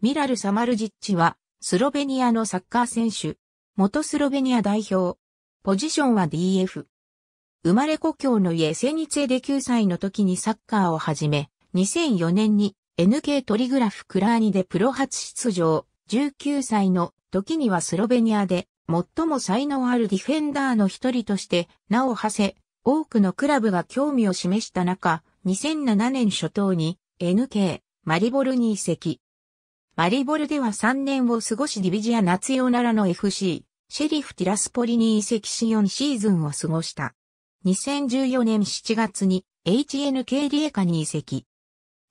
ミラル・サマルジッチは、スロベニアのサッカー選手。元スロベニア代表。ポジションは DF。生まれ故郷のイエセニツェで9歳の時にサッカーを始め、2004年に NK トリグラフクラーニでプロ初出場、19歳の時にはスロベニアで最も才能あるディフェンダーの一人として名を馳せ、多くのクラブが興味を示した中、2007年初頭に NK マリボルに移籍。マリボルでは3年を過ごしディビジア夏用ならの FC、シェリフティラスポリに移籍し4シーズンを過ごした。2014年7月に HNK リエカに移籍。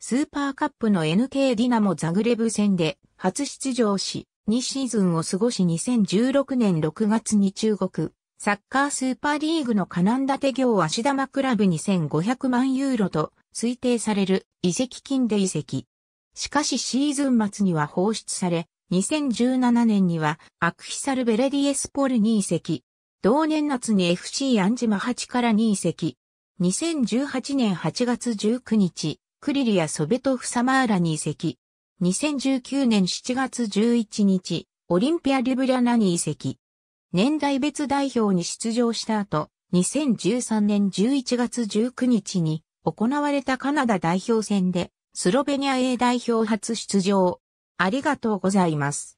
スーパーカップの NK ディナモザグレブ戦で初出場し、2シーズンを過ごし2016年6月に中国、サッカースーパーリーグのカナンダテ業足玉クラブ2500万ユーロと推定される移籍金で移籍。しかしシーズン末には放出され、2017年にはアクヒサルベレディエスポルに移籍。同年夏に FC アンジマ8からに移籍。2018年8月19日、クリリア・ソベトフ・サマーラに移籍。2019年7月11日、オリンピア・リブリャナに移籍。年代別代表に出場した後、2013年11月19日に行われたカナダ代表戦でスロベニア A 代表初出場。ありがとうございます。